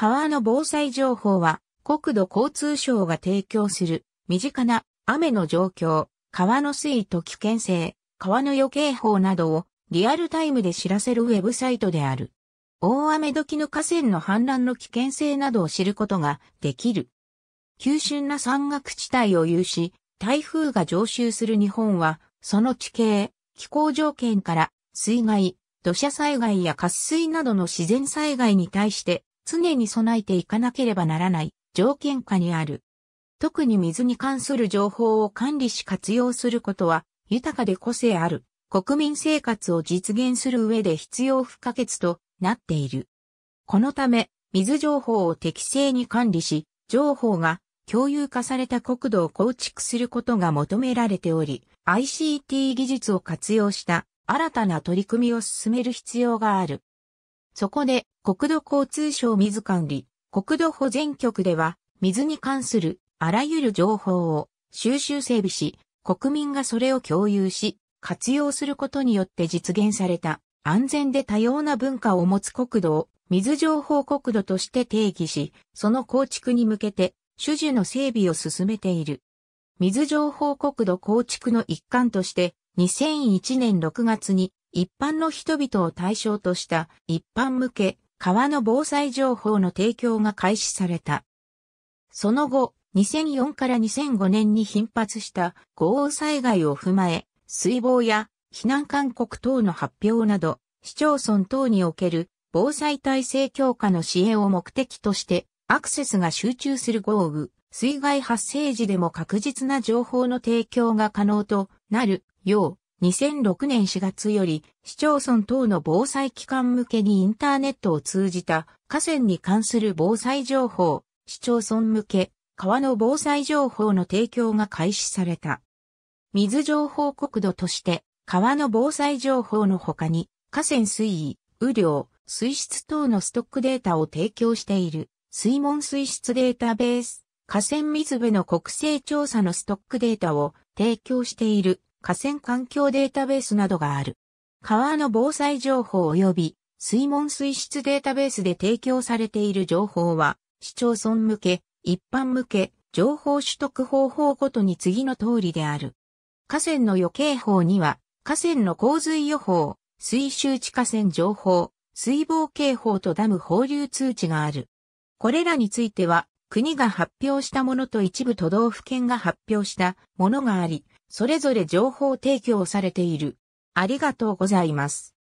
川の防災情報は、国土交通省が提供する、身近な雨の状況、川の水位と危険性、川の予警報などをリアルタイムで知らせるウェブサイトである。大雨時の河川の氾濫の危険性などを知ることができる。急峻な山岳地帯を有し、台風が常昇する日本は、その地形、気候条件から、水害、土砂災害や渇水などの自然災害に対して、常に備えていかなければならない条件下にある。特に水に関する情報を管理し活用することは、豊かで個性ある国民生活を実現する上で必要不可欠となっている。このため、水情報を適正に管理し、情報が共有化された国土を構築することが求められており、ICT 技術を活用した新たな取り組みを進める必要がある。そこで、国土交通省水管理、国土保全局では、水に関するあらゆる情報を収集整備し、国民がそれを共有し、活用することによって実現された安全で多様な文化を持つ国土を水情報国土として定義し、その構築に向けて主々の整備を進めている。水情報国土構築の一環として2001年6月に一般の人々を対象とした一般向け川の防災情報の提供が開始された。その後、2004から2005年に頻発した豪雨災害を踏まえ、水防や避難勧告等の発表など、市町村等における防災体制強化の支援を目的として、アクセスが集中する豪雨、水害発生時でも確実な情報の提供が可能となるよう、2006年4月より市町村等の防災機関向けにインターネットを通じた河川に関する防災情報、市町村向け、川の防災情報の提供が開始された。水情報国土として川の防災情報の他に河川水位、雨量、水質等のストックデータを提供している水門水質データベース、河川水辺の国勢調査のストックデータを提供している河川環境データベースなどがある。川の防災情報及び水門水質データベースで提供されている情報は、市町村向け、一般向け、情報取得方法ごとに次の通りである。河川の予警法には、河川の洪水予報、水周地河川情報、水防警報とダム放流通知がある。これらについては、国が発表したものと一部都道府県が発表したものがあり、それぞれ情報提供されている。ありがとうございます。